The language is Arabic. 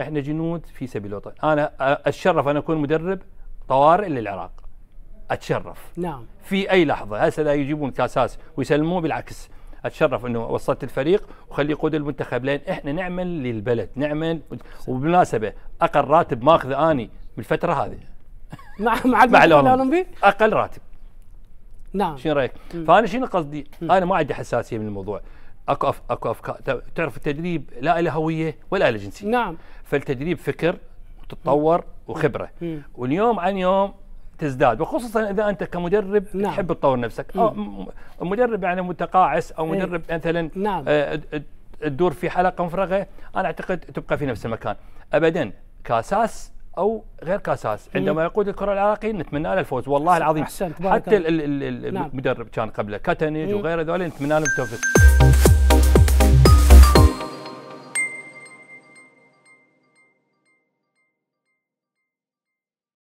احنا جنود في سبيل الوطن انا اتشرف ان اكون مدرب طوارئ للعراق اتشرف نعم في اي لحظه هسه لا يجيبون كاساس ويسلموه بالعكس اتشرف انه وصلت الفريق وخلي يقود المنتخب لان احنا نعمل للبلد نعمل وبالمناسبه اقل راتب ماخذه اني بالفتره هذه مع مع, مع الاولمبي اقل راتب نعم شنو رايك؟ فانا شنو قصدي؟ انا ما عندي حساسيه من الموضوع اكو أف... اكو افكار تعرف التدريب لا له هويه ولا له جنسيه نعم فالتدريب فكر وتتطور وخبره مم. واليوم عن يوم تزداد وخصوصا اذا انت كمدرب نعم. تحب تطور نفسك او مدرب يعني متقاعس او إيه. مدرب ايه. مثلا نعم. آه تدور في حلقه مفرغه انا اعتقد تبقى في نفس المكان ابدا كاساس او غير كاساس عندما يقود الكره العراقي نتمنى له الفوز والله العظيم احسنت حتى نعم. المدرب نعم. كان قبله كاتنج وغيره ذولا نتمنى لهم التوفيق